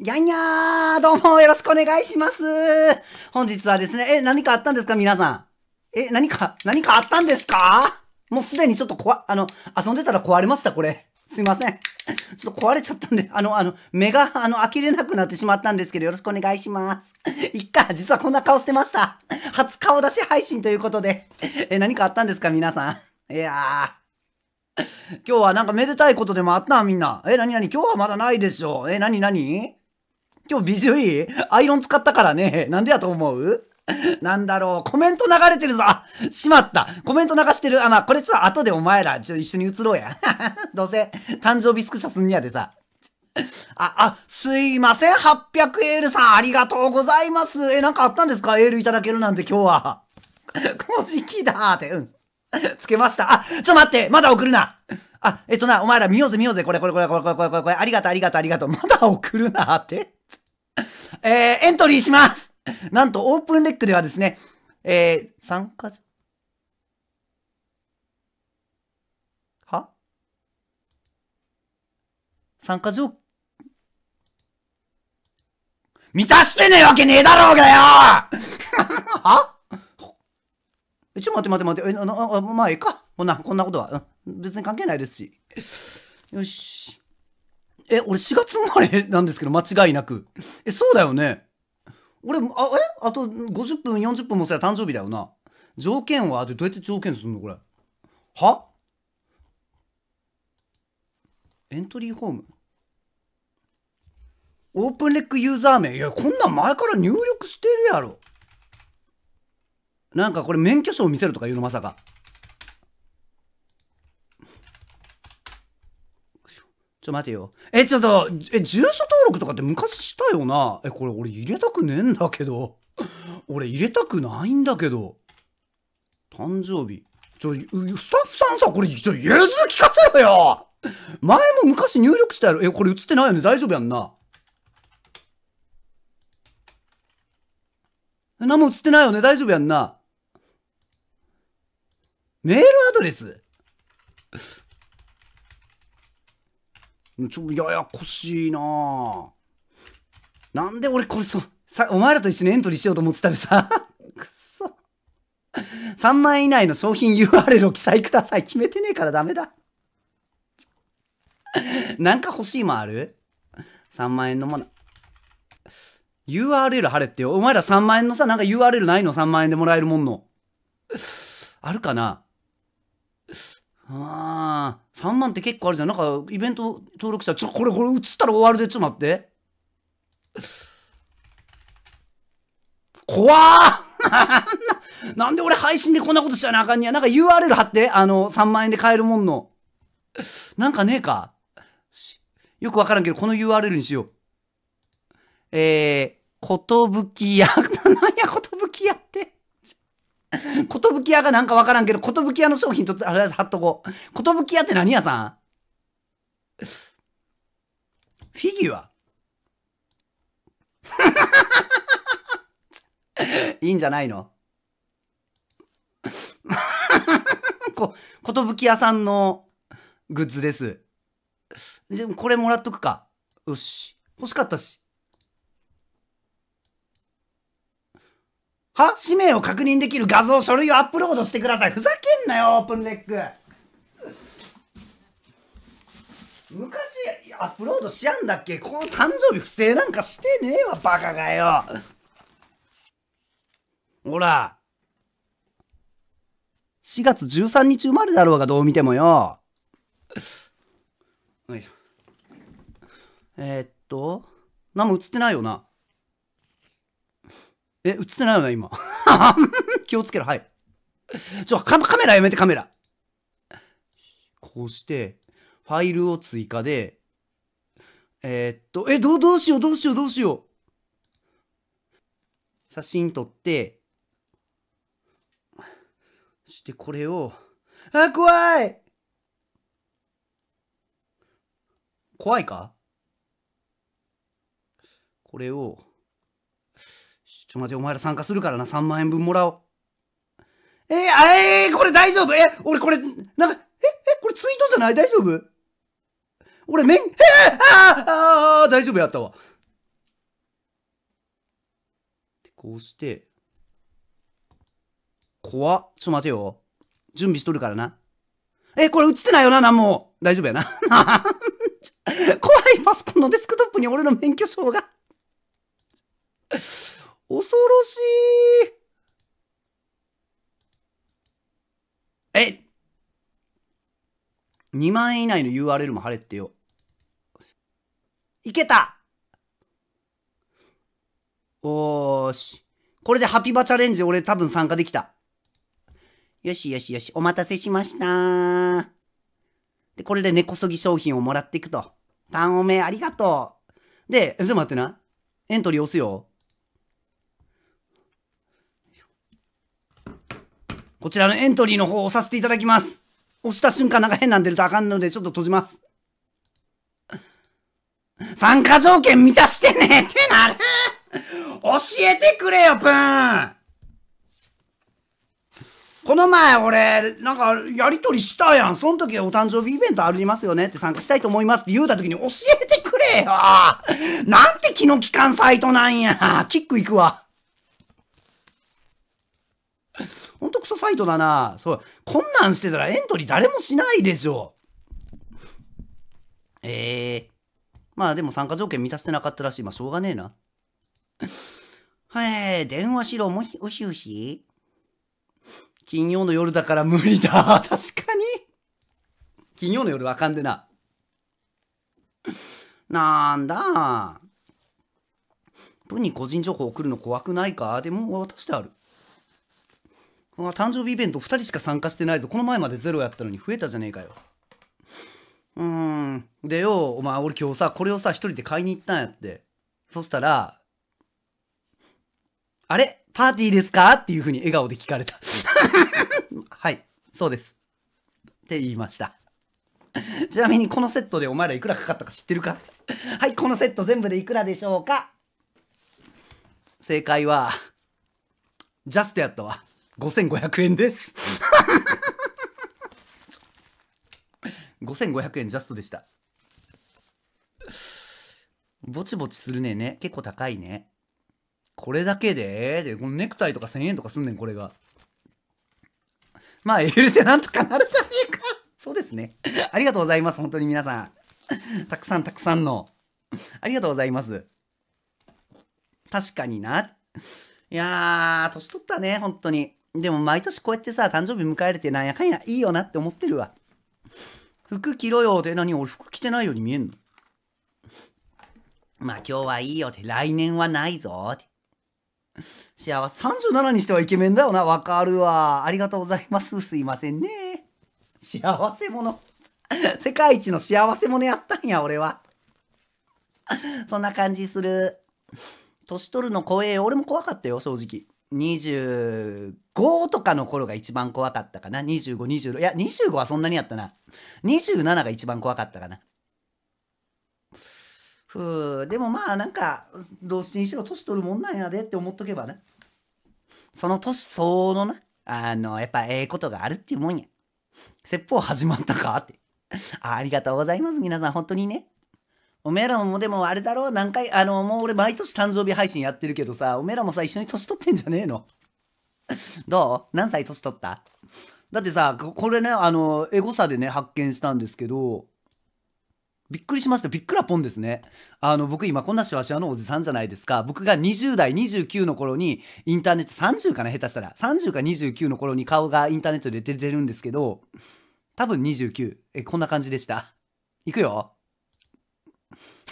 やんやーどうもよろしくお願いします本日はですね、え、何かあったんですか皆さん。え、何か、何かあったんですかもうすでにちょっとこわ、あの、遊んでたら壊れました、これ。すいません。ちょっと壊れちゃったんで、あの、あの、目が、あの、飽きれなくなってしまったんですけど、よろしくお願いします。いっか、実はこんな顔してました。初顔出し配信ということで。え、何かあったんですか皆さん。いやー。今日はなんかめでたいことでもあったみんな。え、なになに今日はまだないでしょ。え、なになに今日美獣いいアイロン使ったからね。なんでやと思うなんだろう。コメント流れてるぞ。あ、しまった。コメント流してる。あ、まあ、これちょっと後でお前ら、ちょ一緒に移ろうや。どうせ、誕生日スクショすんにやでさ。あ、あ、すいません。800エールさん、ありがとうございます。え、なんかあったんですかエールいただけるなんて今日は。公 式だーって、うん。つけました。あ、ちょっと待ってまだ送るなあ、えっとな、お前ら見ようぜ見ようぜ。これこれこれこれこれこれこれ。ありがとうありがとうありがとう。まだ送るなって。えー、エントリーしますなんと、オープンレックではですね、えー、参加者は参加条満たしてねえわけねえだろうがよはちょ、待って待って待って、え、あまあ、ええか。こんな、こんなことは、うん。別に関係ないですし。よし。え、俺4月生まれなんですけど、間違いなく。え、そうだよね。俺、あ、えあと50分、40分もすれば誕生日だよな。条件はでどうやって条件するのこれ。はエントリーホームオープンレックユーザー名いや、こんなん前から入力してるやろ。なんかこれ免許証見せるとか言うのまさか。ちょ、待てよ。え、ちょっと、え、住所登録とかって昔したよな。え、これ俺入れたくねえんだけど。俺入れたくないんだけど。誕生日。ちょ、スタッフさんさ、これ、ちょ、ゆず聞かせろよ前も昔入力したやろ。え、これ映ってないよね。大丈夫やんな。何も映ってないよね。大丈夫やんな。メールアドレスちょ、ややこしいななんで俺これそ、さ、お前らと一緒にエントリーしようと思ってたらさ、くそ。3万円以内の商品 URL を記載ください。決めてねえからダメだ。なんか欲しいもんある ?3 万円のもの。URL 貼れってよ。お前ら3万円のさ、なんか URL ないの ?3 万円でもらえるもんの。あるかなああ、3万って結構あるじゃん。なんか、イベント登録したら、ちょ、これ、これ、映ったら終わるで、ちょっと待って。怖ー なんで俺配信でこんなことしちゃなあかんにや。なんか URL 貼って、あの、3万円で買えるもんの。なんかねえか。よくわからんけど、この URL にしよう。えー、ことぶきや、なんやこと 寿屋がなんかわからんけど、寿屋の商品とつ、あれ貼っとこう。寿屋って何屋さんフィギュア いいんじゃないのこ、寿屋さんのグッズです。これもらっとくか。よし。欲しかったし。は氏名を確認できる画像、書類をアップロードしてください。ふざけんなよ、オープンレック。昔、アップロードしやんだっけこの誕生日不正なんかしてねえわ、バカがよ。ほら。4月13日生まれだろうが、どう見てもよ。よいしょ。えー、っと、何も映ってないよな。え、映ってないよね、今。気をつけろ、はい。ちょ、カメラやめて、カメラ。こうして、ファイルを追加で、えー、っと、え、どう、どうしよう、どうしよう、どうしよう。写真撮って、して、これを、あ、怖い怖いかこれを、ちょ待て、お前ら参加するからな、3万円分もらおう。えー、あえー、これ大丈夫え、俺これ、なんか、え、え、これツイートじゃない大丈夫俺、めん、えー、ああ大丈夫やったわ。こうして、怖っ。ちょっと待てよ。準備しとるからな。え、これ映ってないよな、なんも。大丈夫やな。怖いパソコンのデスクトップに俺の免許証が恐ろしいえ !2 万円以内の URL も貼れってよ。いけたおーし。これでハピバチャレンジ俺多分参加できた。よしよしよし。お待たせしましたー。で、これで根こそぎ商品をもらっていくと。単おめありがとう。で、え、ちょっと待ってな。エントリー押すよ。こちらのエントリーの方をさせていただきます。押した瞬間なんか変なん出るとあかんので、ちょっと閉じます。参加条件満たしてねってなる教えてくれよ、プーンこの前俺、なんかやりとりしたやん。その時お誕生日イベントありますよねって参加したいと思いますって言うた時に教えてくれよなんて気の利かんサイトなんやキック行くわ。ほんとクソサイトだな。そう。こんなんしてたらエントリー誰もしないでしょ。ええー、まあでも参加条件満たしてなかったらしい。まあしょうがねえな。はい、電話しろ、もひ、おしおし。金曜の夜だから無理だ。確かに。金曜の夜わかんでな。なんだ。プに個人情報送るの怖くないかでも渡してある。誕生日イベント2人しか参加してないぞこの前までゼロやったのに増えたじゃねえかようーんでよお前俺今日さこれをさ1人で買いに行ったんやってそしたらあれパーティーですかっていうふうに笑顔で聞かれた はいそうですって言いましたちなみにこのセットでお前らいくらかかったか知ってるかはいこのセット全部でいくらでしょうか正解はジャストやったわ5500円です5500円ジャストでしたぼちぼちするねね結構高いねこれだけででこのネクタイとか1000円とかすんねんこれがまあ L でなんとかなるじゃねえかそうですねありがとうございます本当に皆さんたくさんたくさんのありがとうございます確かにないやー年取ったね本当にでも毎年こうやってさ、誕生日迎えれてなんやかんやいいよなって思ってるわ。服着ろよって何俺服着てないように見えんのまあ今日はいいよって来年はないぞって。幸せ37にしてはイケメンだよな。わかるわ。ありがとうございます。すいませんね。幸せ者。世界一の幸せ者やったんや、俺は。そんな感じする。年取るの怖え。俺も怖かったよ、正直。25とかの頃が一番怖かったかな2526いや25はそんなにやったな27が一番怖かったかなふうでもまあなんかどうしにしろ年取るもんなんやでって思っとけばねその年相応のなあのやっぱええことがあるっていうもんや説法始まったかってありがとうございます皆さん本当にねおめえらもでもあれだろ何回あのもう俺毎年誕生日配信やってるけどさおめえらもさ一緒に年取ってんじゃねえの どう何歳年取っただってさこれねあのエゴサでね発見したんですけどびっくりしました。びっくらぽんですね。あの、僕今こんなしわしわのおじさんじゃないですか。僕が20代、29の頃にインターネット、30かな下手したら。30か29の頃に顔がインターネットで出てるんですけど、多分29。え、こんな感じでした。いくよ。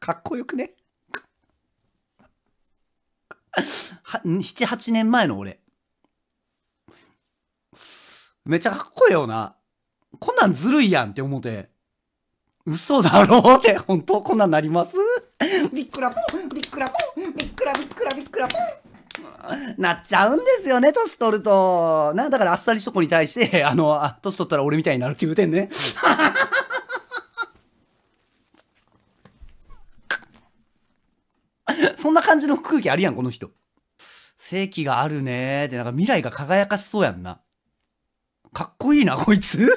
かっこよくね ?7、8年前の俺。めちゃかっこよな。こんなんずるいやんって思って。嘘だろうって、本当こんなんなりますびっくらぽんびっくらぽんびっくらびっくらびっくらぽんなっちゃうんですよね、年取ると。な、だからあっさりそこに対して、あの、あ、年取ったら俺みたいになるって言うてんね。そんな感じの空気あるやん、この人。世紀があるねーって、なんか未来が輝かしそうやんな。かっこいいな、こいつ。引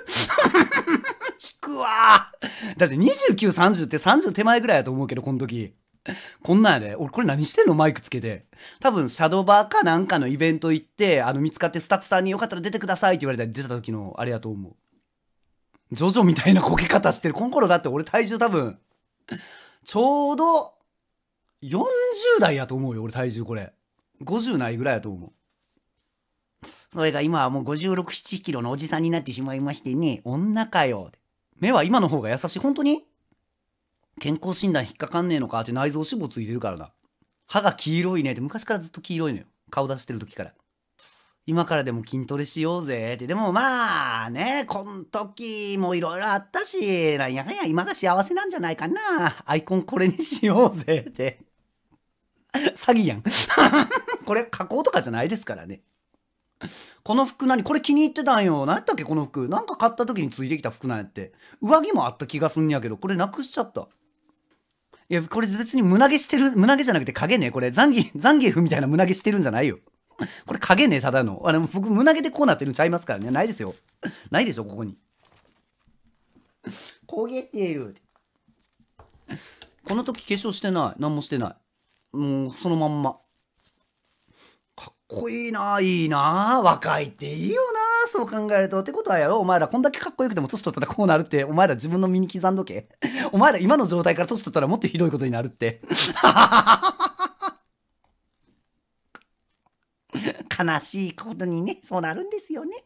くわだって29、30って30手前ぐらいやと思うけど、この時。こんなんやで。俺これ何してんのマイクつけて。多分、シャドーバーかなんかのイベント行って、あの、見つかってスタッフさんによかったら出てくださいって言われたら出た時の、あれやと思う。ジョジョみたいなこけ方してる。この頃だって俺体重多分、ちょうど40代やと思うよ俺体重これ50ないぐらいやと思うそれが今はもう567キロのおじさんになってしまいましてね女かよ目は今の方が優しい本当に健康診断引っかかんねえのかって内臓脂肪ついてるからな歯が黄色いねって昔からずっと黄色いのよ顔出してる時から今からでも筋トレしようぜってでもまあねこん時もいろいろあったしなんやかんや今が幸せなんじゃないかなアイコンこれにしようぜって 詐欺やん これ加工とかじゃないですからね。この服何これ気に入ってたんよ。何やったっけこの服。なんか買った時についてきた服なんやって。上着もあった気がすんやけど、これなくしちゃった。いや、これ別に胸毛してる、胸毛じゃなくて影ね。これザンギ、ザンギエフみたいな胸毛してるんじゃないよ。これ影ね、ただの。あれ、僕胸毛でこうなってるんちゃいますからね。ないですよ。ないでしょ、ここに。焦げてる。この時化粧してない。何もしてない。もうそのまんま。かっこいいな、いいな、若いっていいよな、そう考えると。ってことはやろ、お前らこんだけかっこよくても年取ったらこうなるって、お前ら自分の身に刻んどけ。お前ら今の状態から年取ったらもっとひどいことになるって。悲しいことにね、そうなるんですよね。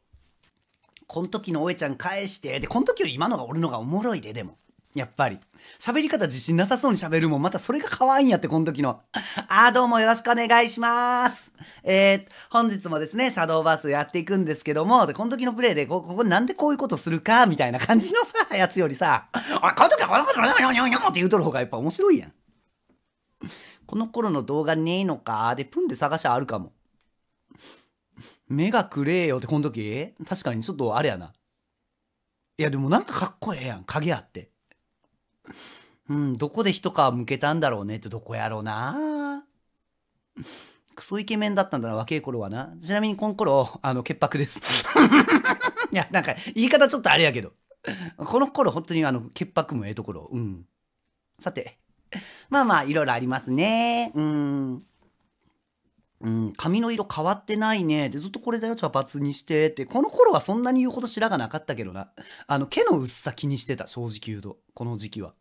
こん時のおえちゃん返して、で、こん時より今のが俺のがおもろいで、でも。やっぱり。喋り方自信なさそうに喋るもん。またそれが可愛いんやって、この時の。ああ、どうもよろしくお願いします。えー、本日もですね、シャドーバースやっていくんですけども、で、この時のプレイで、こ、ここなんでこういうことするか、みたいな感じのさ、やつよりさ、あ、この時はこのことにょにょにょって言うとる方がやっぱ面白いやん。この頃の動画ねえのか、で、プンで探しゃあるかも。目がくれよって、この時確かにちょっとあれやな。いや、でもなんかかっこええやん、影あって。うん、どこで一皮むけたんだろうねってどこやろうな。クソイケメンだったんだな、若い頃はな。ちなみにこの頃、あの、潔白です。いや、なんか、言い方ちょっとあれやけど。この頃、本当にあの、潔白もええところ。うん。さて、まあまあ、いろいろありますね。うん。うん、髪の色変わってないね。で、ずっとこれだよ、茶髪にしてって。この頃はそんなに言うほど白がなかったけどな。あの、毛の薄さ気にしてた、正直言うと。この時期は。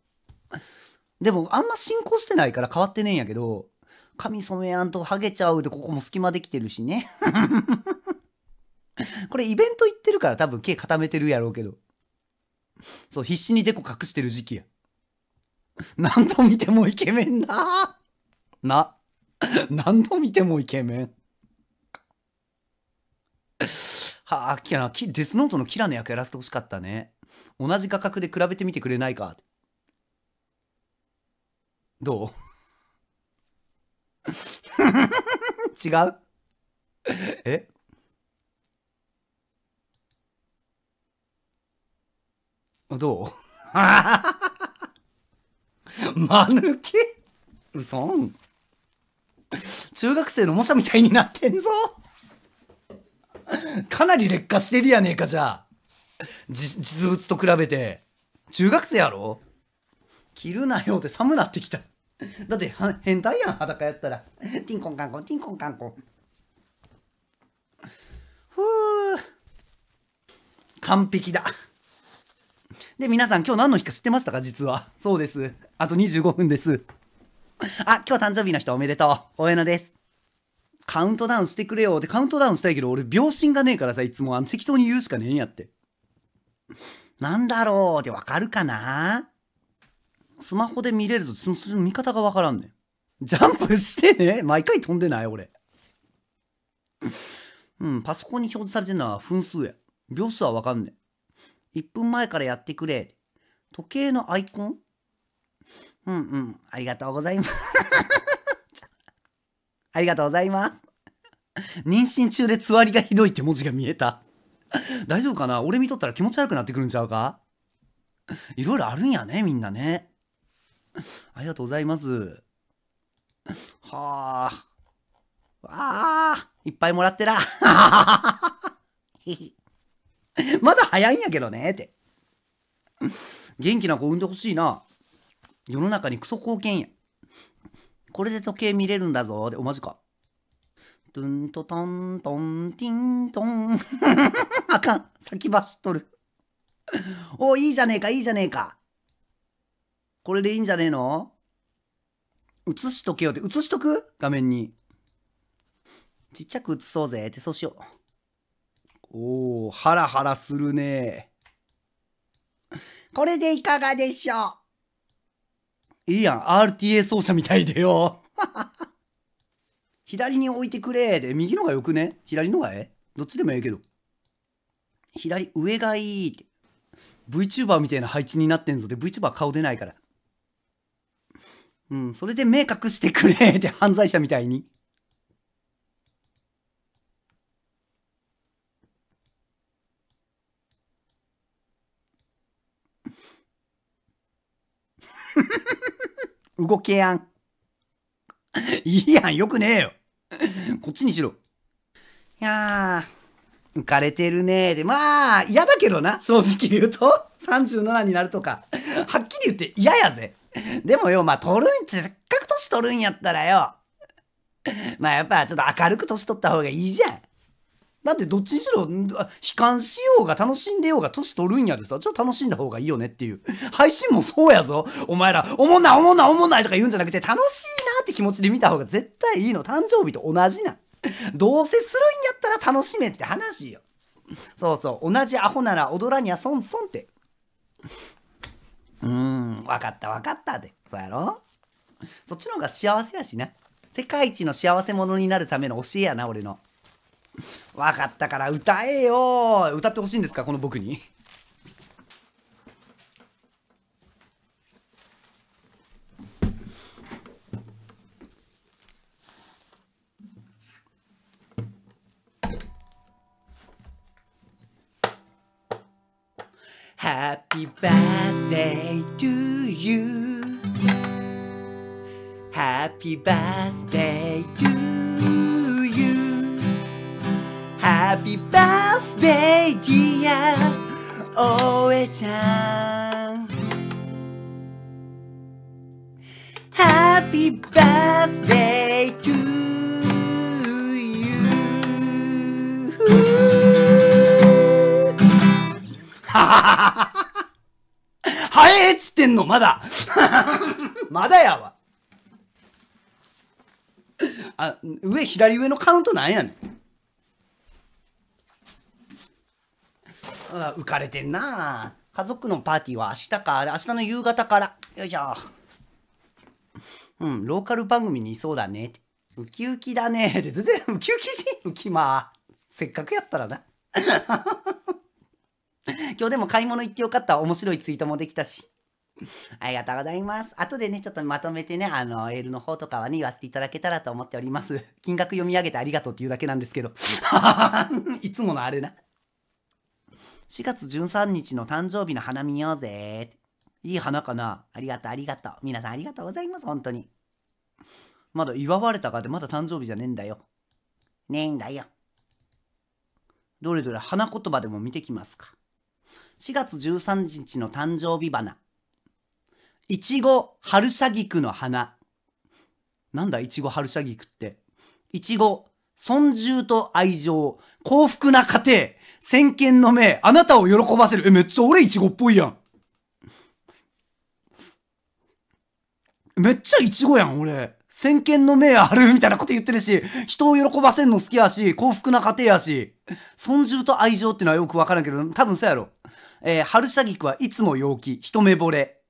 でも、あんま進行してないから変わってねえんやけど、髪染めやんとハゲちゃうで、ここも隙間できてるしね。これイベント行ってるから多分毛固めてるやろうけど。そう、必死にデコ隠してる時期や。何度見てもイケメンだな。何度見てもイケメン。はあ、キラな、デスノートのキラの役やらせてほしかったね。同じ画角で比べてみてくれないか。どう 違うえどう 間抜けうそ中学生の模写みたいになってんぞ。かなり劣化してるやねえか、じゃあ。実物と比べて。中学生やろ着るなよって寒なってきた。だって変態やん、裸やったら。ティンコンカンコン、ティンコンカンコン。ふう。完璧だ。で、皆さん今日何の日か知ってましたか実は。そうです。あと25分です。あ、今日誕生日の人おめでとう。大江野です。カウントダウンしてくれよ。で、カウントダウンしたいけど、俺、秒針がねえからさ、いつもあの適当に言うしかねえんやって。なんだろうってわかるかなスマホで見れると、その見方がわからんねん。ジャンプしてね毎回飛んでない俺。うん、パソコンに表示されてるのは分数や。秒数はわかんねん。1分前からやってくれ。時計のアイコンうんうん。ありがとうございます。ありがとうございます。妊娠中でつわりがひどいって文字が見えた。大丈夫かな俺見とったら気持ち悪くなってくるんちゃうかいろいろあるんやね、みんなね。ありがとうございます。はあ。わあ、いっぱいもらってら。まだ早いんやけどね、って。元気な子産んでほしいな。世の中にクソ貢献や。これで時計見れるんだぞ。で、お、まじか。トゥントトントンティントン。あかん。先走っとる。お、いいじゃねえか、いいじゃねえか。これでいいんじゃねえの映しとけよって、映しとく画面に。ちっちゃく映そうぜって、そうしよう。おー、ハラハラするね。これでいかがでしょういいやん RTA 奏者みたいでよ 左に置いてくれで右のがよくね左のがえどっちでもええけど左上がいいって VTuber みたいな配置になってんぞで VTuber 顔出ないからうんそれで目隠してくれって犯罪者みたいに動けやん。いいやん、よくねえよ。こっちにしろ。いやー、浮かれてるねーで、まあ、嫌だけどな、正直言うと。37になるとか。はっきり言って嫌やぜ。でもよ、まあ、取るん、せっかく年取るんやったらよ。まあ、やっぱちょっと明るく年取った方がいいじゃん。だってどっちにしろ、悲観しようが楽しんでようが年取るんやでさ、ちょっと楽しんだ方がいいよねっていう。配信もそうやぞ。お前ら、おもんないおもんないおもんないとか言うんじゃなくて、楽しいなって気持ちで見た方が絶対いいの。誕生日と同じな。どうせするんやったら楽しめって話よ。そうそう、同じアホなら踊らにゃ損損って。うーん、わかったわかったで。そうやろそっちの方が幸せやしな。世界一の幸せ者になるための教えやな、俺の。分かったから歌えよ歌ってほしいんですかこの僕にハッピーバースデートゥーユーハッピーバースデートゥー o ハッピーバースデイディアおえちゃん。ハッピーバースデイトゥーユー。はははははは。早ハっつってんの、まだ。まだやハあ、上、左上のカウントなんハねん。浮かれてんな家族のパーティーは明日か明日の夕方からよいしょうんローカル番組にいそうだねってウキウキだねって全然ウキウキしウキまあせっかくやったらな 今日でも買い物行ってよかった面白いツイートもできたしありがとうございます。後でね、ちょっとまとめてね、あの、エールの方とかはね、言わせていただけたらと思っております。金額読み上げてありがとうっていうだけなんですけど。いつものあれな。4月13日の誕生日の花見ようぜ。いい花かなありがとう、ありがとう。皆さんありがとうございます、本当に。まだ祝われたかでまだ誕生日じゃねえんだよ。ねえんだよ。どれどれ花言葉でも見てきますか。4月13日の誕生日花。いちご春シャギクの花。なんだいちご春シャギクって。いちご、尊重と愛情、幸福な家庭先見の目、あなたを喜ばせる。え、めっちゃ俺イチゴっぽいやん。めっちゃイチゴやん、俺。先見の目あるみたいなこと言ってるし、人を喜ばせんの好きやし、幸福な家庭やし、尊重と愛情ってのはよくわからんけど、多分そうやろ。えー、春下菊はいつも陽気、一目惚れ。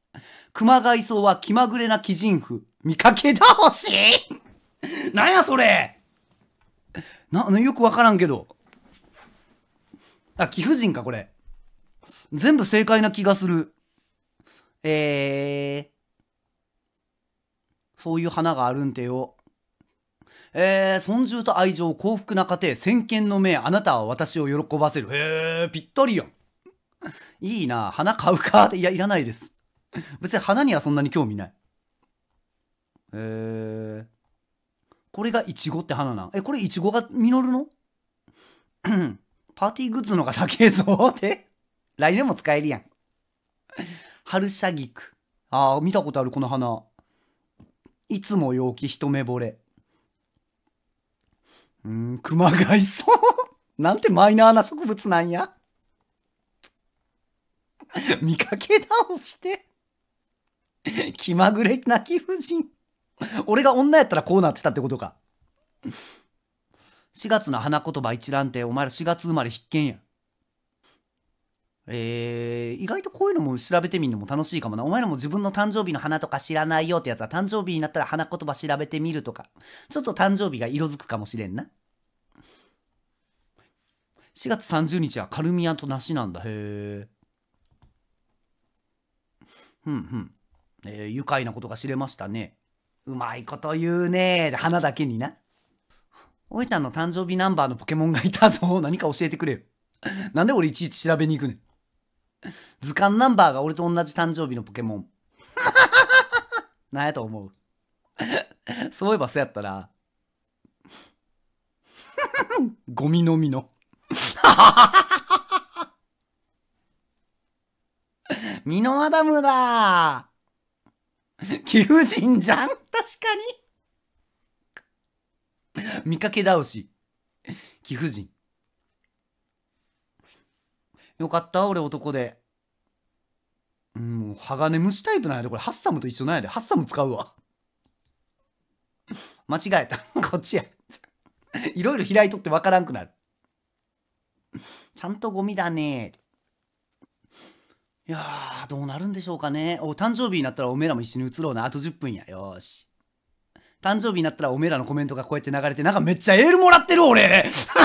熊外草は気まぐれな鬼人婦。見かけ倒し なんやそれな、よくわからんけど。あ、貴婦人か、これ。全部正解な気がする。えー、そういう花があるんてよ。えー、尊重と愛情、幸福な家庭、先見の明、あなたは私を喜ばせる。へえー、ぴったりやん。いいな、花買うかって、いや、いらないです。別に花にはそんなに興味ない。えー、これがイチゴって花なんえ、これイチゴが実るのパーティーグッズの方が高えぞって。来年も使えるやん。春シャギク。ああ、見たことある、この花。いつも陽気一目惚れ。うーん、熊谷草 なんてマイナーな植物なんや。見かけ倒して気まぐれ泣き婦人。俺が女やったらこうなってたってことか。4月の花言葉一覧ってお前ら4月生まれ必見やええー、意外とこういうのも調べてみるのも楽しいかもな。お前らも自分の誕生日の花とか知らないよってやつは誕生日になったら花言葉調べてみるとか、ちょっと誕生日が色づくかもしれんな。4月30日はカルミアと梨なんだ。へえ。ふんふん。えー、愉快なことが知れましたね。うまいこと言うね。花だけにな。おえちゃんの誕生日ナンバーのポケモンがいたぞ。何か教えてくれよ。なんで俺いちいち調べに行くねん。図鑑ナンバーが俺と同じ誕生日のポケモン。なんやと思うそういえばそうやったら ゴミのみの ミノアダムだ貴婦人じゃん確かに 見かけ倒し。貴婦人。よかった、俺男で。ん、もう鋼虫タイプなんやで、これハッサムと一緒なんやで。ハッサム使うわ。間違えた。こっちや。いろいろ開いとってわからんくなる。ちゃんとゴミだね。いやー、どうなるんでしょうかね。お、誕生日になったらおめえらも一緒に移ろうな。あと10分や。よし。誕生日になったらおめえらのコメントがこうやって流れて、なんかめっちゃエールもらってる俺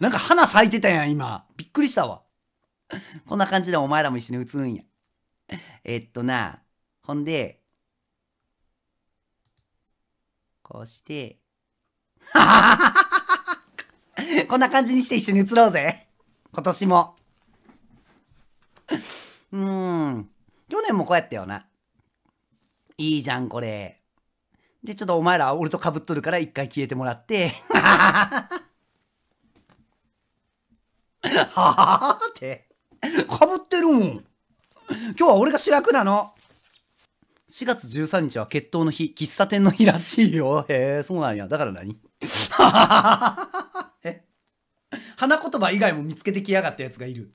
なんか花咲いてたやん、今。びっくりしたわ。こんな感じでお前らも一緒に映るんや。えっとな、ほんで、こうして、こんな感じにして一緒に映ろうぜ。今年も。うん。去年もこうやったよな。いいじゃん、これ。で、ちょっとお前ら俺と被っとるから一回消えてもらって、はははって、被ってるもん。今日は俺が主役なの。4月13日は決闘の日、喫茶店の日らしいよ。へえ、そうなんや。だから何 え花言葉以外も見つけてきやがったやつがいる。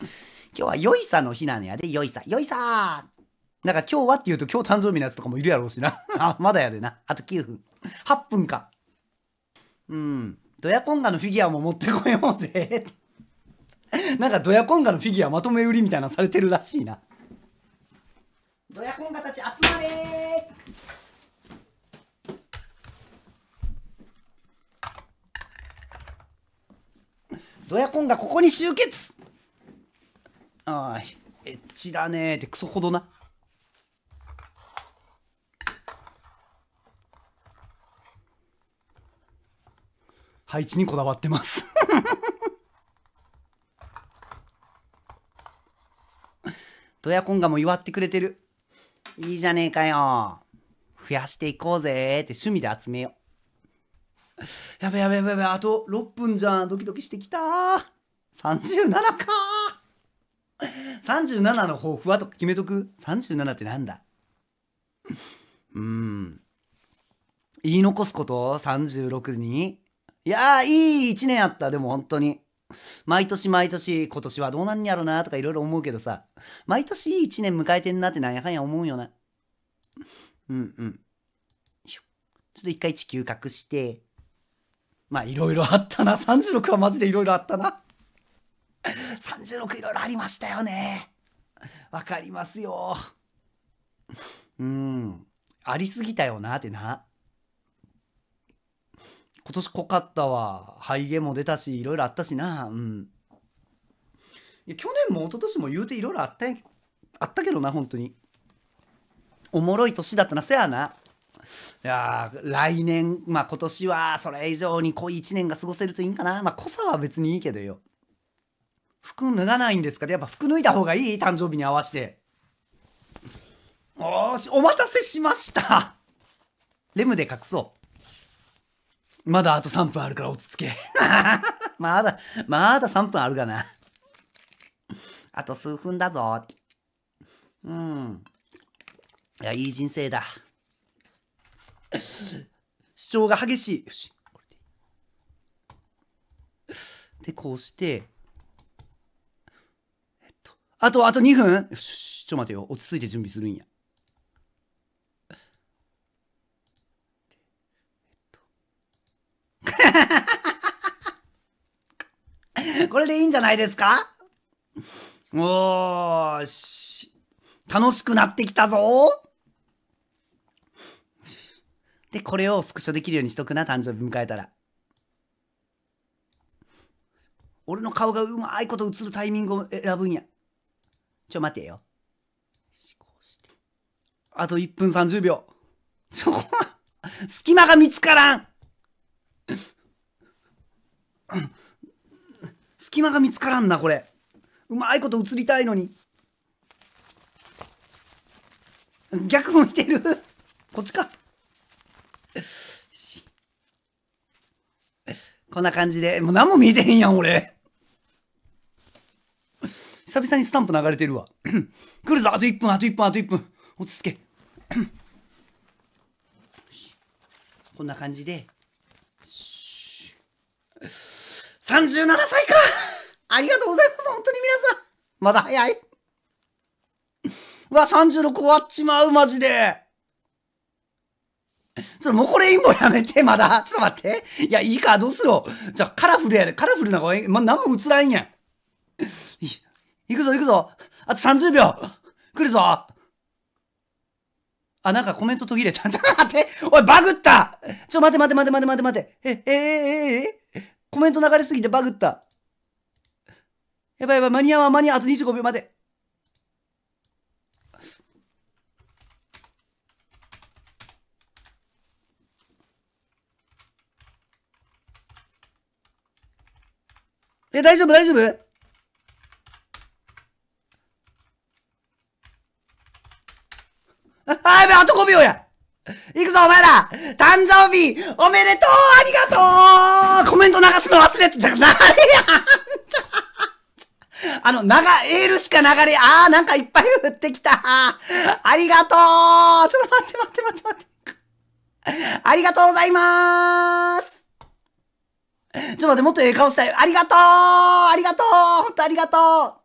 今日は良いさの日なんやで、良いさ。良いさなんか今日はって言うと今日誕生日のやつとかもいるやろうしな。あ、まだやでな。あと9分。8分か。うん。ドヤコンガのフィギュアも持ってこようぜ。なんかドヤコンガのフィギュアまとめ売りみたいなされてるらしいな。ドヤコンガたち集まれドヤコンガここに集結ああ、エッチだねーってクソほどな。配置にこだわってます ドヤコンガも祝ってくれてる。いいじゃねえかよ。増やしていこうぜって趣味で集めよう。やべやべやべやあと6分じゃん。ドキドキしてきたー。37かー。37の抱負はと決めとく ?37 ってなんだうーん。言い残すことを36にいやー、いい1年あった、でも本当に。毎年毎年、今年はどうなんやろなとかいろいろ思うけどさ、毎年いい1年迎えてんなってなんやかんや思うよな。うんうん。ちょっと一回地球隠して、まあいろいろあったな。36はマジでいろいろあったな。36いろいろありましたよね。わかりますよ。うん。ありすぎたよなってな。今年濃かったわハイゲも出たしいろいろあったしなうんいや去年も一昨年も言うていろいろあったあったけどな本当におもろい年だったなせやないや来年まあ今年はそれ以上に濃い1年が過ごせるといいんかなまあ濃さは別にいいけどよ服脱がないんですかでやっぱ服脱いだ方がいい誕生日に合わせておしお待たせしましたレムで隠そうまだあと3分あるから落ち着け。まだ、まだ3分あるがな。あと数分だぞ。うん。いや、いい人生だ。主張が激しい。で、こうして、えっと、あと、あと2分よし、ちょっと待てよ。落ち着いて準備するんや。これでいいんじゃないですかおーし。楽しくなってきたぞで、これをスクショできるようにしとくな、誕生日迎えたら。俺の顔がうまいこと映るタイミングを選ぶんや。ちょ、待てよ。あと1分30秒。そこは、隙間が見つからん隙間が見つからんなこれうまいこと映りたいのに逆向いてるこっちかこんな感じでもう何も見えてへんやん俺久々にスタンプ流れてるわ来るぞあと1分あと1分あと1分落ち着けこんな感じで37歳か ありがとうございます、本当に皆さん。まだ早い。うわ、36終わっちまう、マジで。ちょっともうこれインボやめて、まだ。ちょっと待って。いや、いいか、どうすろ。じゃあ、カラフルやで、カラフルない。ま、何も映らんやん。いくぞ、いくぞ。あと30秒。来るぞ。あ、なんかコメント途切れた。ちょっと待って。おい、バグった。ちょ、待て待て待て待て待て待て。え、えー、えー、えー、えコメント流れすぎてバグった。やばいやばい、間に合わん間に合わん。あと25秒まで。え、大丈夫大丈夫あ、やべ、あと5秒や行くぞお前ら誕生日おめでとうありがとうコメント流すの忘れてた。なれやあの、長、エールしか流れ、あーなんかいっぱい降ってきたありがとうちょっと待って待って待って待って。ありがとうございまーすちょっと待って、もっとええ顔したい。ありがとうありがとう本当ありがとう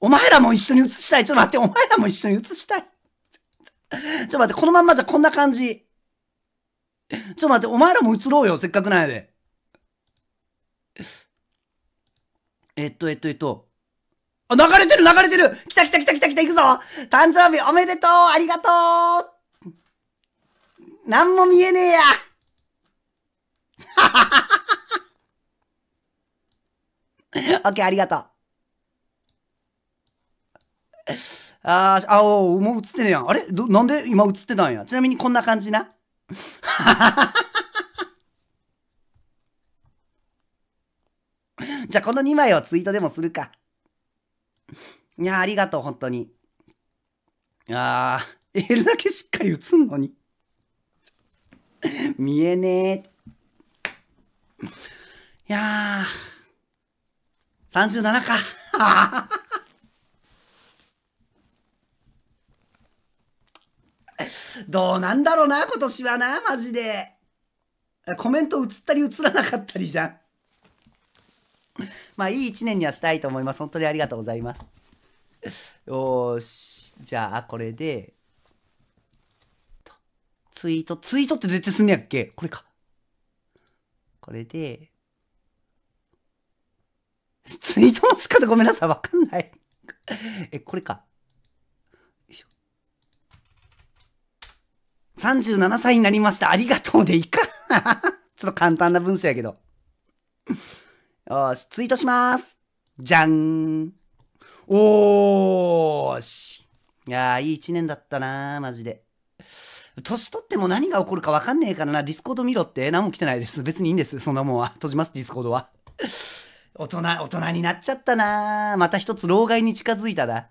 お前らも一緒に映したい。ちょっと待って、お前らも一緒に映したい。ちょっと待って、このまんまじゃこんな感じ。ちょっと待って、お前らも映ろうよ、せっかくなんやで。えっと、えっと、えっと。あ、流れてる、流れてる来た来た来た来た来た、行くぞ誕生日おめでとうありがとうなんも見えねえや オッケー、ありがとう。あー、あおもう映ってねえやん。あれどなんで今映ってたんや。ちなみにこんな感じな。じゃあこの2枚をツイートでもするか。いやありがとう、本当に。あー、るだけしっかり映んのに。見えねえ。いやー、37か。どうなんだろうな、今年はな、マジで。コメント映ったり映らなかったりじゃん。まあ、いい一年にはしたいと思います。本当にありがとうございます。よし。じゃあ、これで、ツイート、ツイートって絶対すんねやっけこれか。これで、ツイートの仕方ごめんなさい、わかんないえ、これか。37歳になりました。ありがとうでいいか。ちょっと簡単な文章やけど。よし、ツイートします。じゃん。おーし。いやー、いい一年だったなー、マジで。年取っても何が起こるか分かんねえからな、ディスコード見ろって、何も来てないです。別にいいんです。そんなもんは。閉じます、ディスコードは。大人、大人になっちゃったなまた一つ、老害に近づいたな。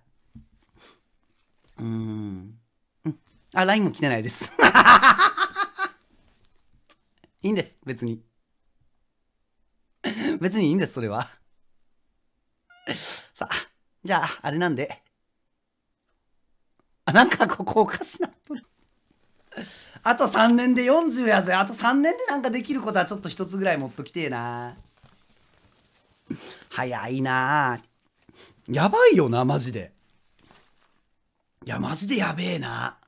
うーん。あ、LINE も来てないです。いいんです、別に。別にいいんです、それは。さあ、じゃあ、あれなんで。あ、なんかここおかしなっる。あと3年で40やぜ。あと3年でなんかできることはちょっと一つぐらい持っときてえな。早いな。やばいよな、マジで。いや、マジでやべえな。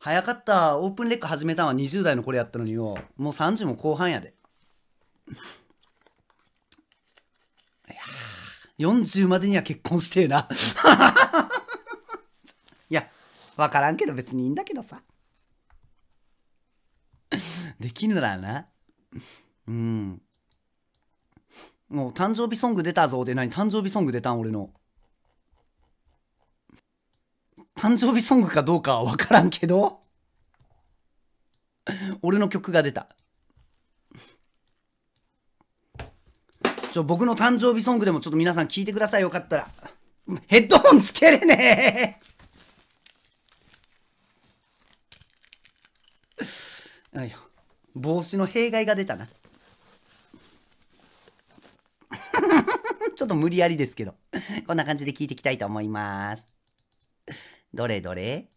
早かったオープンレック始めたのは20代の頃やったのによもう30も後半やでいや40までには結婚してえないや分からんけど別にいいんだけどさできるならなうんもう誕生日ソング出たぞで何誕生日ソング出たん俺の誕生日ソングかどうかは分からんけど、俺の曲が出た。ちょ、僕の誕生日ソングでもちょっと皆さん聞いてください、よかったら。ヘッドホンつけれねえよ。帽子の弊害が出たな。ちょっと無理やりですけど、こんな感じで聞いていきたいと思います。どれどれ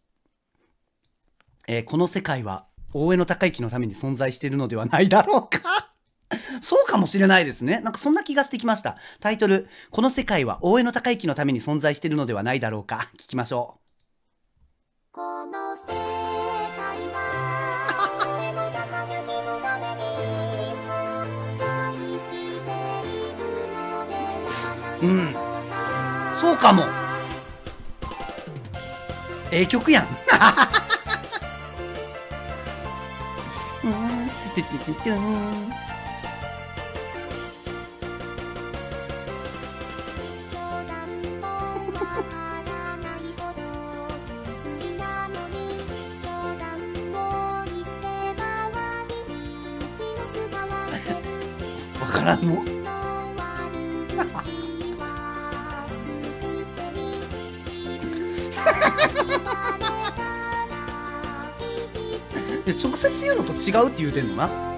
えー、この世界は大江の高い木のために存在しているのではないだろうか そうかもしれないですね。なんかそんな気がしてきました。タイトル、この世界は大江の高い木のために存在しているのではないだろうか。聞きましょう。この世界うん。そうかも。ええ曲やん。うん、トゥトゥトゥわからんの。違うって言うてんのな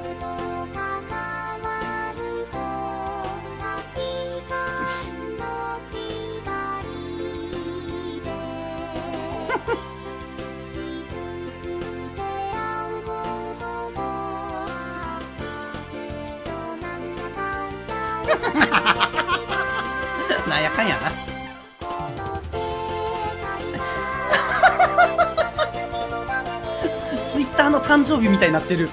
みたいになってる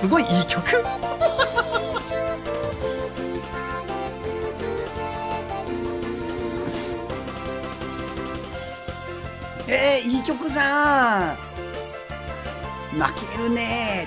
すごいいい曲 えー、いい曲じゃん泣けるね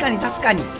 確かに確かに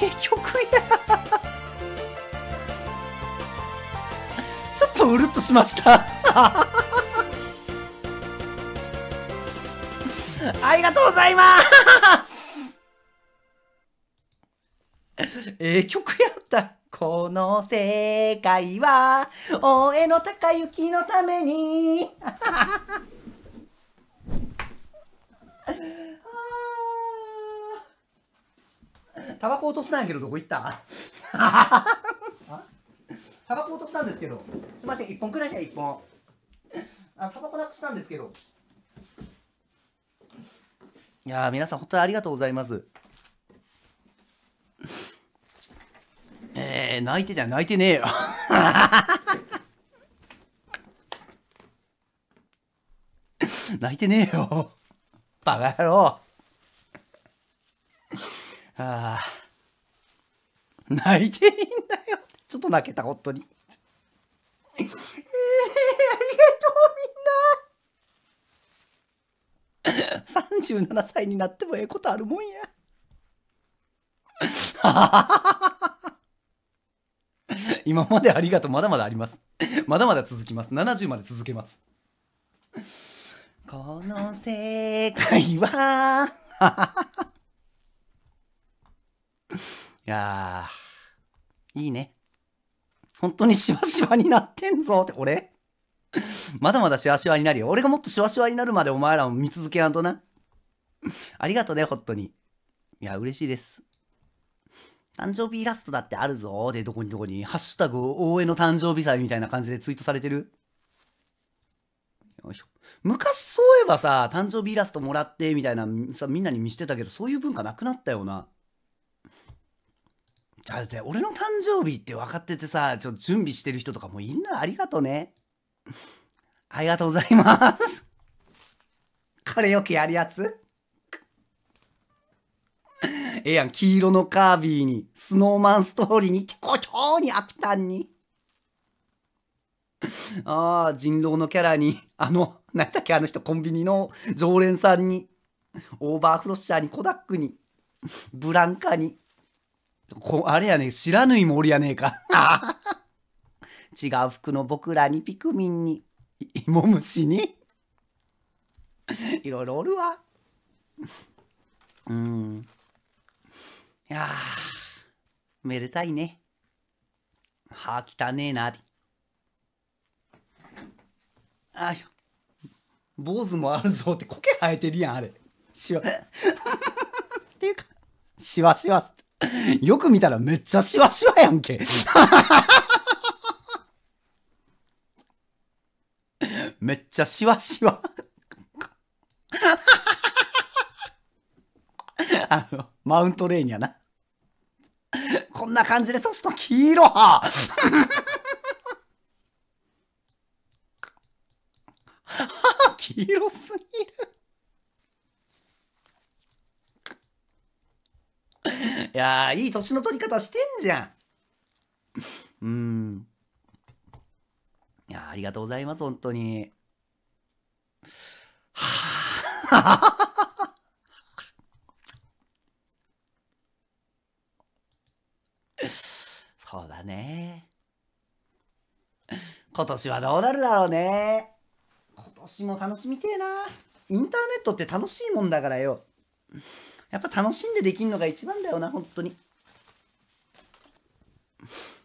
名曲やちょっとうるっとしました ありがとうございますえ曲やったこの世界は大江の高雪のためにタバコ落としたんやけど、どこ行った タバコ落としたんですけど、すいません、1本くらいじゃ1本。あタバコなくしたんですけど。いや皆さん、本当にありがとうございます。えー、泣いてじゃ泣いてねえよ。泣いてねよ。バカ野郎。ああ、泣いていいんだよ。ちょっと泣けた、本当に。えー、ありがとう、みんな。37歳になってもええことあるもんや。今までありがとう、まだまだあります。まだまだ続きます。70まで続けます。この世界はやー、いいね。本当にしわしわになってんぞって、俺まだまだしわしわになるよ。俺がもっとしわしわになるまでお前らも見続けやんとな。ありがとね、本当に。いや、嬉しいです。誕生日イラストだってあるぞで、どこにどこに、ハッシュタグ、大江の誕生日祭みたいな感じでツイートされてる。よいしょ。昔そういえばさ、誕生日イラストもらってみたいな、さ、みんなに見してたけど、そういう文化なくなったよな。だって俺の誕生日って分かっててさ、ちょ準備してる人とかもいんなありがとね。ありがとうございます。これよくやるやつええやん、黄色のカービィに、スノーマンストーリーに、ちょこちょに、アピタンに。ああ、人狼のキャラに、あの、なんだっけ、あの人、コンビニの常連さんに、オーバーフロッシャーに、コダックに、ブランカに。こあれやね知らぬいもおりやねえか 違う服の僕らにピクミンに芋虫にいろいろおるわうんいやめでたいね歯汚ねえなあいしょ坊主もあるぞって苔生えてるやんあれしわ っていうかしわしわって よく見たらめっちゃシワシワやんけ。めっちゃシワシワ。あの、マウントレーニアな。こんな感じで年の黄色は。黄色すぎる。いやいい年の取り方してんじゃん。うん。いやありがとうございます、本当に。はあ。そうだね。今年はどうなるだろうね。今年も楽しみてえな。インターネットって楽しいもんだからよ。やっぱ楽しんでできるのが一番だよな、本当に。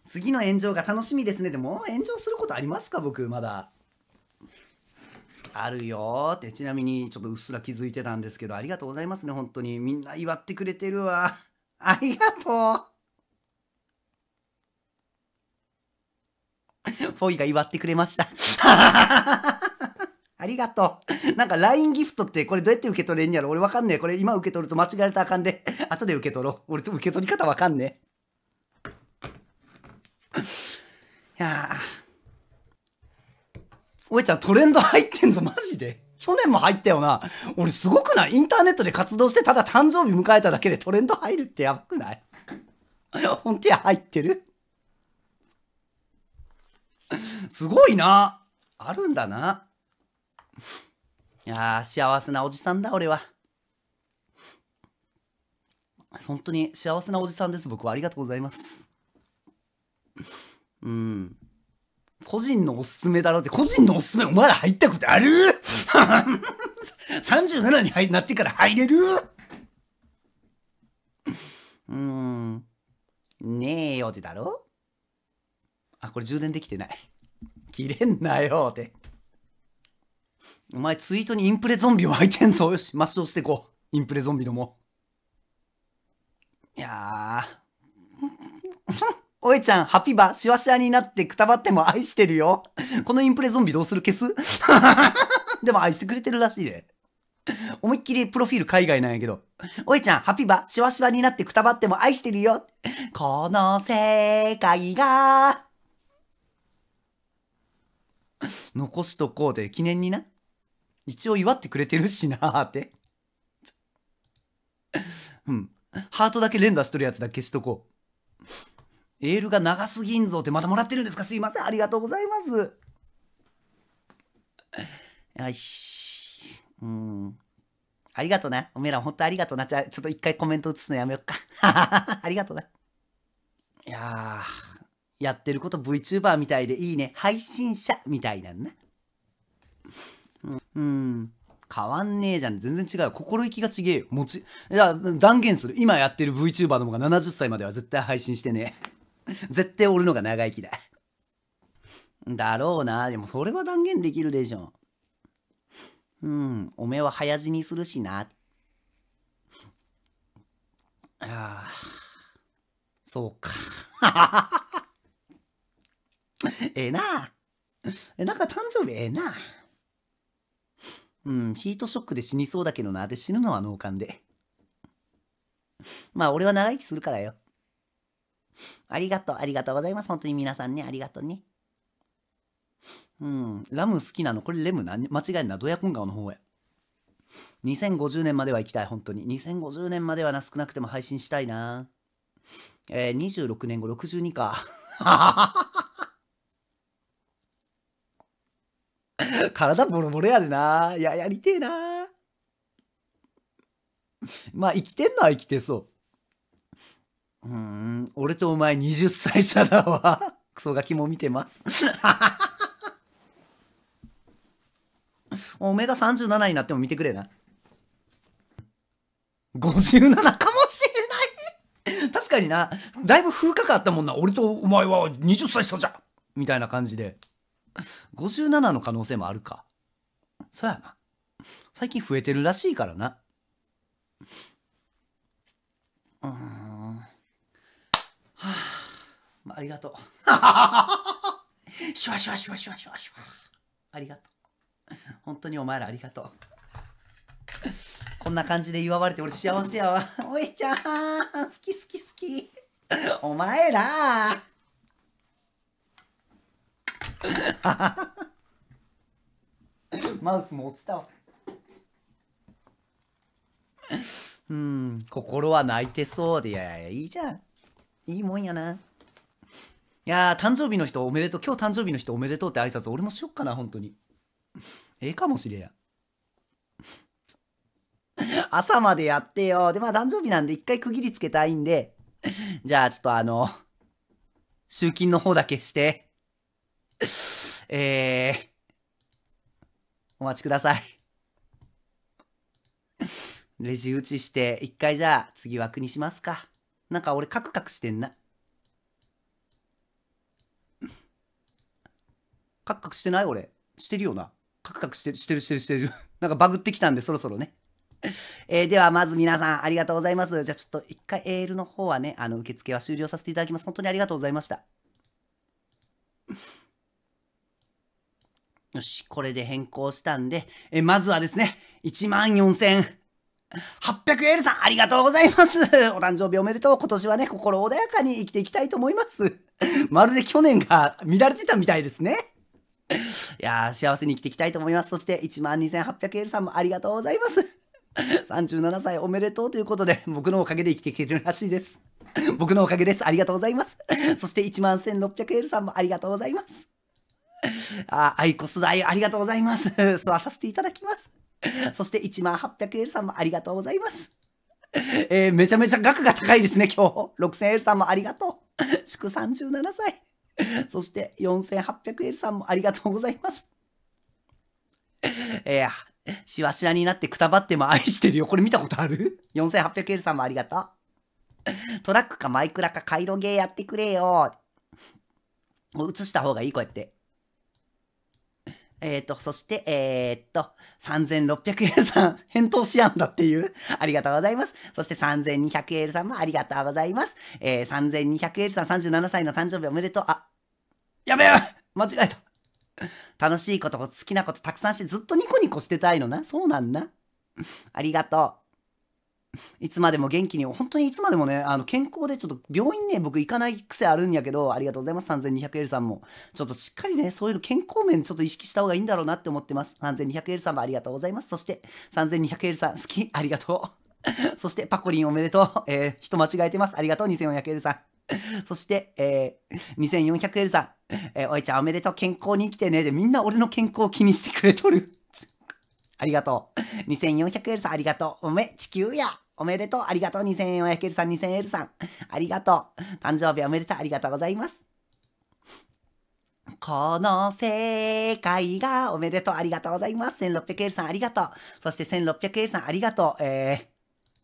次の炎上が楽しみですね。でも、炎上することありますか僕、まだ。あるよって、ちなみにちょっとうっすら気づいてたんですけど、ありがとうございますね、本当に。みんな祝ってくれてるわ。ありがとうフォイが祝ってくれましたありがとう。なんか LINE ギフトってこれどうやって受け取れんやろ俺わかんねえ。これ今受け取ると間違えれたらあかんで。後で受け取ろう。俺と受け取り方わかんねえ。いやおえちゃんトレンド入ってんぞ、マジで。去年も入ったよな。俺すごくないインターネットで活動してただ誕生日迎えただけでトレンド入るってやばくない 本当や入ってるすごいな。あるんだな。いや幸せなおじさんだ、俺は。本当に幸せなおじさんです、僕は。ありがとうございます。うん。個人のおすすめだろって、個人のおすすめ、お前ら入ったことある ?37 に入なってから入れるうん。ねえよってだろあ、これ充電できてない。切れんなよって。お前ツイートにインプレゾンビを履いてんぞ。よし、抹消してこう。インプレゾンビども。いやー。おえちゃん、ハピバ、シワシワになってくたばっても愛してるよ。このインプレゾンビどうする消す でも愛してくれてるらしいで。思いっきりプロフィール海外なんやけど。おえちゃん、ハピバ、シワシワになってくたばっても愛してるよ。この世界が。残しとこうで記念にな。一応祝ってくれてるしなーってうん。ハートだけ連打しとるやつだけ消しとこう。エールが長すぎんぞってまたもらってるんですかすいません。ありがとうございます。よし。うん。ありがとな。おめえら本当ありがとな。じゃあ、ちょっと一回コメント打つのやめよっか。ありがとな。いややってること VTuber みたいでいいね。配信者みたいなんな。うん。変わんねえじゃん。全然違う。心意気がちげえよ。もち、いや、断言する。今やってる VTuber の方が70歳までは絶対配信してねえ。絶対俺のが長生きだ。だろうな。でもそれは断言できるでしょ。うん。おめえは早死にするしな。ああ。そうか。ええな。え、なんか誕生日ええな。うん、ヒートショックで死にそうだけどな。で、死ぬのは脳幹で。まあ、俺は長生きするからよ。ありがとう、ありがとうございます。本当に皆さんね、ありがとうね。うん、ラム好きなのこれレムな間違いな。ドヤコン川の方へ。2050年までは行きたい、本当に。2050年まではな、少なくても配信したいな。えー、26年後、62か。体ボロボロやでな。いや、やりてえな。まあ、生きてんのは生きてそう。うん、俺とお前20歳差だわ。クソガキも見てます。おめえが37になっても見てくれな。57かもしれない確かにな、だいぶ風格あったもんな。俺とお前は20歳差じゃみたいな感じで。57の可能性もあるか。そやな。最近増えてるらしいからな。うん。はあ、まあ、ありがとう。シュワシュワシュワシュワシュワシュワ。ありがとう。本当にお前らありがとう。こんな感じで祝われて俺幸せやわ。おえちゃん、好き好き好き。お前ら マウスも落ちたわうん心は泣いてそうでいやいやいいじゃんいいもんやないや誕生日の人おめでとう今日誕生日の人おめでとうって挨拶俺もしよっかな本当にええかもしれや朝までやってよでまあ誕生日なんで一回区切りつけたいんでじゃあちょっとあの集金の方だけして えー、お待ちください。レジ打ちして、一回じゃあ次枠にしますか。なんか俺カクカクしてんな。カクカクしてない俺。してるよな。カクカクしてる、してる、してる、してる。なんかバグってきたんで、そろそろね。えー、では、まず皆さん、ありがとうございます。じゃあ、ちょっと一回エールの方はね、あの、受付は終了させていただきます。本当にありがとうございました。よし、これで変更したんで、えまずはですね、14,800エルさん、ありがとうございます。お誕生日おめでとう。今年はね、心穏やかに生きていきたいと思います。まるで去年が見られてたみたいですね。いやー、幸せに生きていきたいと思います。そして、12,800エルさんもありがとうございます。37歳おめでとうということで、僕のおかげで生きていけるらしいです。僕のおかげです。ありがとうございます。そして1万1600エルさんもありがとうございます。あ、アイコスいありがとうございます。吸わさせていただきます。そして1万800エルさんもありがとうございます。えー、めちゃめちゃ額が高いですね、今日。6000エルさんもありがとう。祝37歳。そして4800エルさんもありがとうございます。えー、しわしわになってくたばっても愛してるよ。これ見たことある ?4800 エルさんもありがとう。トラックかマイクラか回路ゲーやってくれよ。もう映した方がいい、こうやって。えっ、ー、と、そして、えっ、と、3600円さん、返答しやんだっていう、ありがとうございます。そして 3200L さんもありがとうございます。えー、3200L さん37歳の誕生日おめでとう。あ、やべやべ間違えた。楽しいこと、好きなことたくさんしてずっとニコニコしてたいのな。そうなんな。ありがとう。いつまでも元気に、本当にいつまでもね、あの健康で、ちょっと病院ね、僕行かない癖あるんやけど、ありがとうございます、3200L さんも。ちょっとしっかりね、そういうの健康面ちょっと意識した方がいいんだろうなって思ってます。3200L さんもありがとうございます。そして、3200L さん、好き、ありがとう。そして、パコリンおめでとう。えー、人間違えてます。ありがとう、2400L さん。そして、えー、2400L さん、えー、おいちゃんおめでとう、健康に生きてね。で、みんな俺の健康を気にしてくれとる。ありがとう。2400L さんありがとう。おめ、地球や。おめでとう。ありがとう。2000円はけるさん、2000円エルさん。ありがとう。誕生日おめでとう。ありがとうございます。この世界がおめでとう。ありがとうございます。1600L さん、ありがとう。そして 1600L さん、ありがとう。え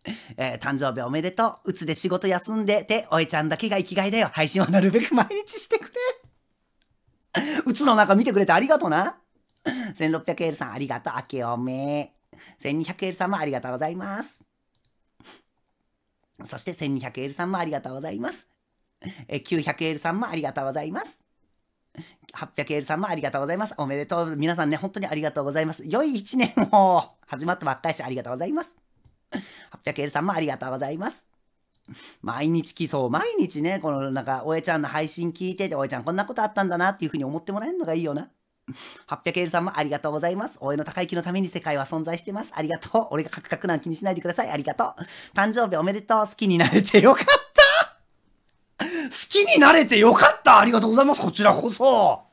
ーえー、誕生日おめでとう。うつで仕事休んでて、おえちゃんだけが生きがいだよ。配信はなるべく毎日してくれ。うつの中見てくれてありがとうな。1600L さんありがとう。明けおめ。1200L さんもありがとうございます。そして 1200L さんもありがとうございます。900L さんもありがとうございます。800L さんもありがとうございます。おめでとう。皆さんね、本当にありがとうございます。良い1年も始まったばっかりしありがとうございます。800L さんもありがとうございます。毎日基礎、毎日ね、このなんか、おえちゃんの配信聞いてて、おえちゃんこんなことあったんだなっていうふうに思ってもらえるのがいいよな。800円さんもありがとうございます。応援の高い木のために世界は存在してます。ありがとう。俺がカクカクなん気にしないでください。ありがとう。誕生日おめでとう。好きになれてよかった好きになれてよかったありがとうございます。こちらこそ。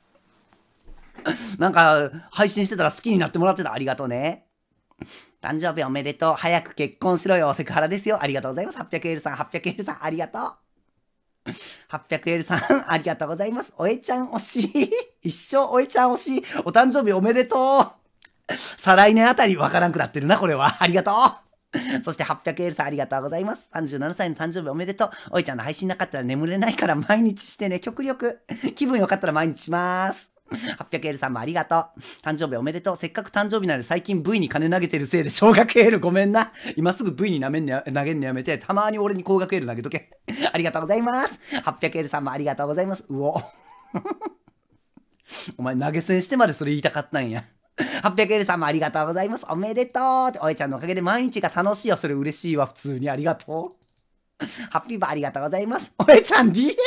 なんか、配信してたら好きになってもらってた。ありがとうね。誕生日おめでとう。早く結婚しろよ。セクハラですよ。ありがとうございます。800L さん、800L さん、ありがとう。800エルさん、ありがとうございます。おえちゃん推し。一生おえちゃん推し。お誕生日おめでとう。再来年あたりわからんくなってるな、これは。ありがとう。そして800エルさんありがとうございます。37歳の誕生日おめでとう。おえちゃんの配信なかったら眠れないから毎日してね。極力。気分よかったら毎日します。800L さんもありがとう。誕生日おめでとう。せっかく誕生日なので最近 V に金投げてるせいで小学 L ごめんな。今すぐ V にめん投げんのやめて、たまに俺に高学 L 投げとけ。ありがとうございます。800L さんもありがとうございます。うお。お前投げ銭してまでそれ言いたかったんや。800L さんもありがとうございます。おめでとうって、おえちゃんのおかげで毎日が楽しいよ。それ嬉しいわ。普通にありがとう。ハッピーバーありがとうございます。おえちゃん DM 見てね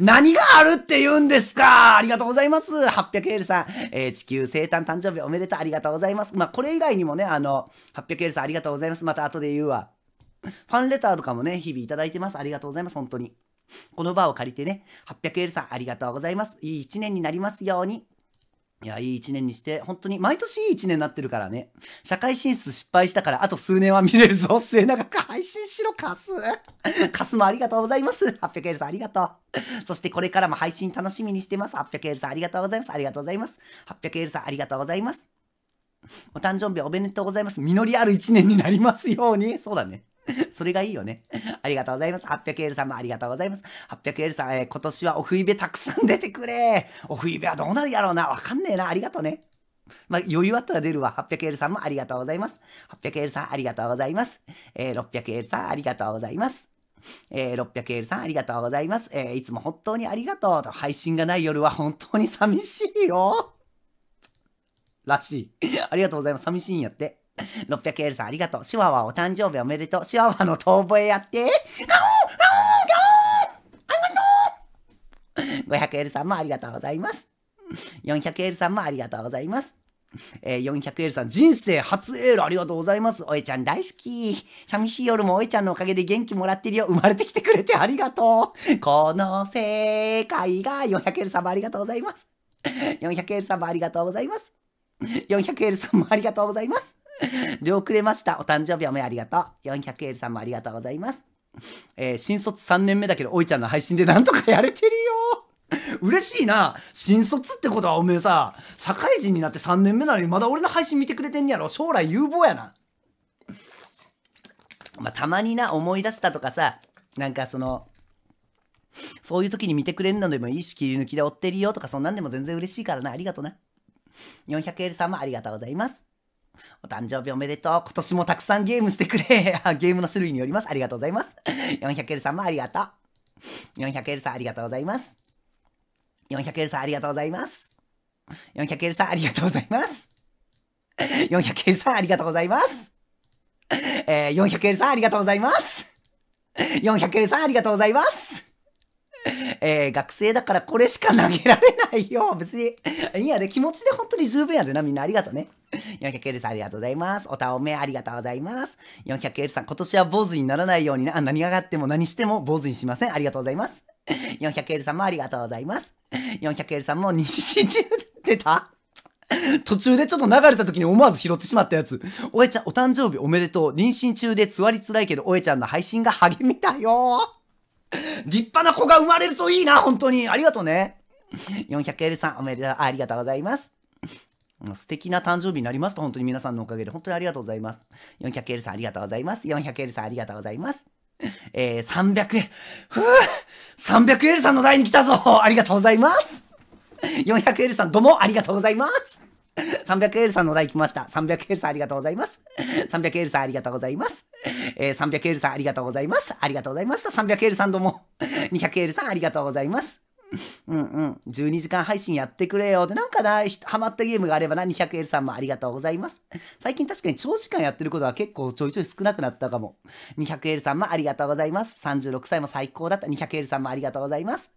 何があるって言うんですかありがとうございます。800エルさん、えー、地球生誕誕生日おめでとう。ありがとうございます。まあ、これ以外にもね、あの、800エルさんありがとうございます。また後で言うわ。ファンレターとかもね、日々いただいてます。ありがとうございます。本当に。この場を借りてね、800エルさんありがとうございます。いい1年になりますように。いや、いい一年にして、本当に、毎年いい一年になってるからね。社会進出失敗したから、あと数年は見れるぞ。末永く配信しろ、カス。カスもありがとうございます。800エルさん、ありがとう。そして、これからも配信楽しみにしてます。800エルさん、ありがとうございます。ありがとうございます。800エルさん、ありがとうございます。お誕生日おめでとうございます。実りある一年になりますように。そうだね。それがいいよね。ありがとうございます。800L さんもありがとうございます。800L さん、えー、今年はおフイベたくさん出てくれ。おフイベはどうなるやろうな。わかんねえな。ありがとうね。まあ、余裕あったら出るわ。800L さんもありがとうございます。800L さん、ありがとうございます。えー、600L さん、ありがとうございます。えー、600L さんありがとうございます。えー、いつも本当にありがとうと。配信がない夜は本当に寂しいよ。らしい。ありがとうございます。寂しいんやって。600エルさんありがとう。シワワお誕生日おめでとう。シワワの遠吠えやって。500エルさんもありがとうございます。400エルさんもありがとうございます。えー、400エルさん、人生初エールありがとうございます。おえちゃん大好き。寂しい夜もおえちゃんのおかげで元気もらってるよ。生まれてきてくれてありがとう。この世界が400エルさんもありがとうございます。400エルさんもありがとうございます。400エルさんもありがとうございます。出 遅れました。お誕生日おめありがとう。400エルさんもありがとうございます。えー、新卒3年目だけど、おいちゃんの配信でなんとかやれてるよ。嬉しいな。新卒ってことはおめえさ、社会人になって3年目なのにまだ俺の配信見てくれてんやろ。将来有望やな。まあ、たまにな、思い出したとかさ、なんかその、そういう時に見てくれんのでもいいし、切り抜きで追ってるよとか、そんなんでも全然嬉しいからな。ありがとな。400L さんもありがとうございます。お誕生日おめでとう。今年もたくさんゲームしてくれ。ゲームの種類によります。ありがとうございます。400L さんもありがとう。400L さんありがとうございます。400L さんありがとうございます。400L さんありがとうございます。400L さんありがとうございます。えー、400L さんありがとうございます。400L さんありがとうございます。えー、学生だからこれしか投げられないよ。別に。いいやで、気持ちで本当に十分やでな。みんなありがとうね。400エルさんありがとうございます。おたおめありがとうございます。400エルさん、今年は坊主にならないようにな。何があっても何しても坊主にしません。ありがとうございます。400エルさんもありがとうございます。400エルさんも西新中出た途中でちょっと流れた時に思わず拾ってしまったやつ。おえちゃん、お誕生日おめでとう。妊娠中でつわりつらいけど、おえちゃんの配信が励みだよ。立派な子が生まれるといいな、本当に。ありがとうね。400L さん、おめでとう。ありがとうございます。素敵な誕生日になりました。本当に皆さんのおかげで。本当にありがとうございます。400L さん、ありがとうございます。400L さん、ありがとうございます。えー、300円。ふぅ !300L さんの台に来たぞありがとうございます !400L さん、どうもありがとうございます300 l ルさんの台来ました。300エルさんありがとうございます。300 l ルさんありがとうございます。えー、300 l ルさんありがとうございます。ありがとうございました。300 l ルさんどうも。200 l ルさんありがとうございます。うんうん。12時間配信やってくれよで、なんかな、ハマったゲームがあればな、200 l ルさんもありがとうございます。最近確かに長時間やってることは結構ちょいちょい少なくなったかも。200 l ルさんもありがとうございます。36歳も最高だった。200 l ルさんもありがとうございます。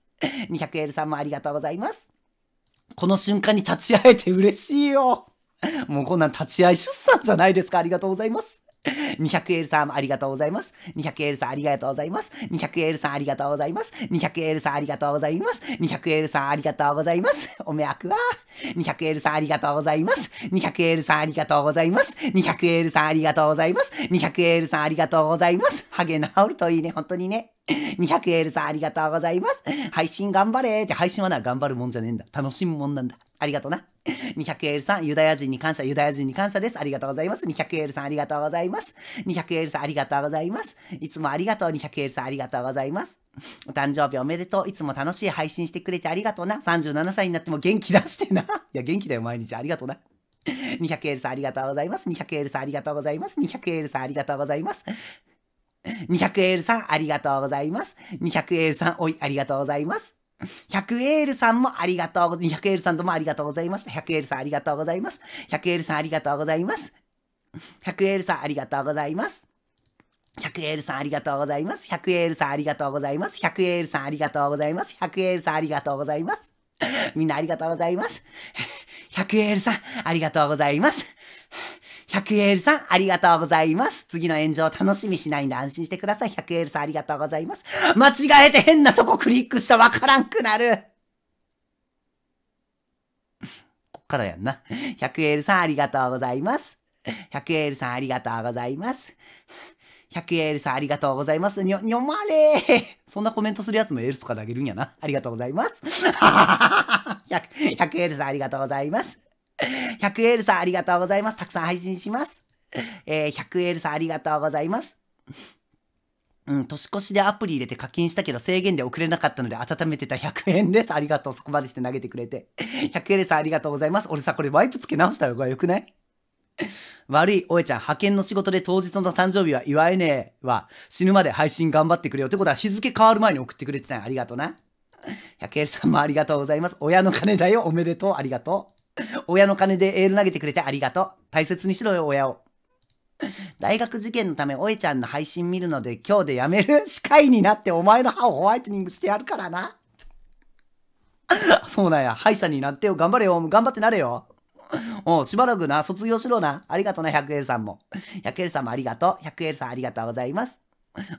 200 l ルさんもありがとうございます。この瞬間に立ち会えて嬉しいよ。もうこんなん立ち会い出産じゃないですか。ありがとうございます。200L さんありがとうございます。200L さんありがとうございます。200L さんありがとうございます。200L さんありがとうございます。200L さんありがとうございます。おめあくは。200L さんありがとうございます。200L さんありがとうございます。200L さんありがとうございます。200L さんありがとうございます。ハゲ治るといいね、本当にね。200L さんありがとうございます。配信頑張れって配信はな、頑張るもんじゃねえんだ。楽しむもんなんだ。ありがとうな。200L さん、ユダヤ人に感謝、ユダヤ人に感謝です。ありがとうございます。200L さん、ありがとうございます。200L さん、ありがとうございます。いつもありがとう。200L さん、ありがとうございます。お誕生日おめでとう。いつも楽しい配信してくれてありがとうな。37歳になっても元気出してな。いや、元気だよ、毎日。ありがとうな。200L さん、ありがとうございます。200L さん、ありがとうございます。200L さん、ありがとうございます。200L さん、ありがとうございます。200L さん、おい、ありがとうございます。100エールさんもありがとうございます。100エールさんともありがとうございました。100エールさんありがとうございます。100エールさんありがとうございます。100エールさんありがとうございます。100エールさんありがとうございます。100エールさんありがとうございます。100エールさんありがとうございます。100エールさんありがとうございます。みんなありがとうございます。100エールさんありがとうございます。100エールさん、ありがとうございます。次の炎上楽しみしないんで安心してください。100エールさん、ありがとうございます。間違えて変なとこクリックしたわからんくなる。こっからやんな。100エールさん、ありがとうございます。100エールさん、ありがとうございます。100エールさんありがとうございます。にょ、にょまれー。そんなコメントするやつもエールとか投げるんやな。ありがとうございます。100, 100エールさんありがとうございます。100 エールさんありがとうございます。たくさん配信します。えー、100エールさんありがとうございます。うん、年越しでアプリ入れて課金したけど制限で送れなかったので温めてた100円です。ありがとう。そこまでして投げてくれて。100エルさんありがとうございます。俺さ、これワイプつけ直した方がよくない悪い、おえちゃん、派遣の仕事で当日の誕生日は祝えねえわ。死ぬまで配信頑張ってくれよ。ってことは日付変わる前に送ってくれてたんありがとうな。100エルさんもありがとうございます。親の金だよ。おめでとう。ありがとう。親の金でエール投げてくれてありがとう。大切にしろよ、親を。大学受験のため、おえちゃんの配信見るので、今日でやめる歯科医になってお前の歯をホワイトニングしてやるからな。そうなんや。歯医者になってよ。頑張れよ。頑張ってなれよ。おう、しばらくな。卒業しろな。ありがとな、100 l さんも。100 l さんもありがとう。100 l さんありがとうございます。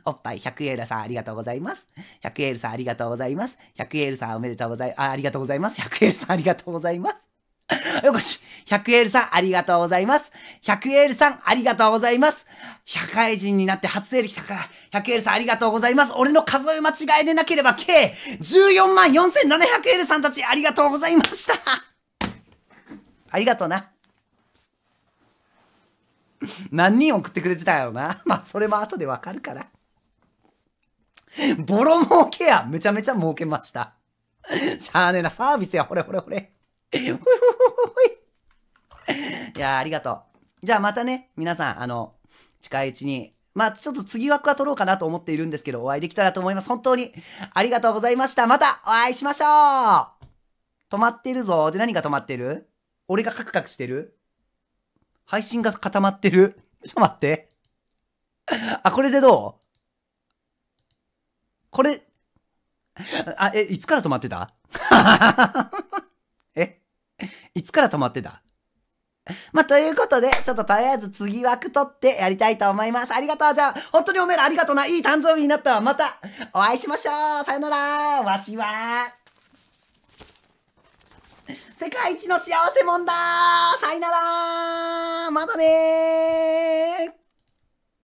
おっぱい100エさんありがとうございます。100 l さんありがとうございます。100 l さんおめでとうござい、あありがとうございます。100 l さんありがとうございます。よこし、100エールさんありがとうございます。100エールさんありがとうございます。社会人になって初エール来たから、100エールさんありがとうございます。俺の数え間違いでなければ計14万4700エールさんたちありがとうございました。ありがとうな。何人送ってくれてたやろな。まあ、それも後でわかるから。ボロ儲けやめちゃめちゃ儲けました。しゃあねえな、サービスや、ほれほれほれ。いやありがとう。じゃあまたね、皆さん、あの、近いうちに、まあちょっと次枠は取ろうかなと思っているんですけど、お会いできたらと思います。本当にありがとうございました。またお会いしましょう止まってるぞ。で、何が止まってる俺がカクカクしてる配信が固まってるちょっと待って。あ、これでどうこれ、あ、え、いつから止まってたいつから止まってたまあ、ということで、ちょっととりあえず次枠取ってやりたいと思います。ありがとう。じゃあ、本当におめえらありがとうな。いい誕生日になったわ。また、お会いしましょう。さよなら。わしは、世界一の幸せもんだ。さよなら。またね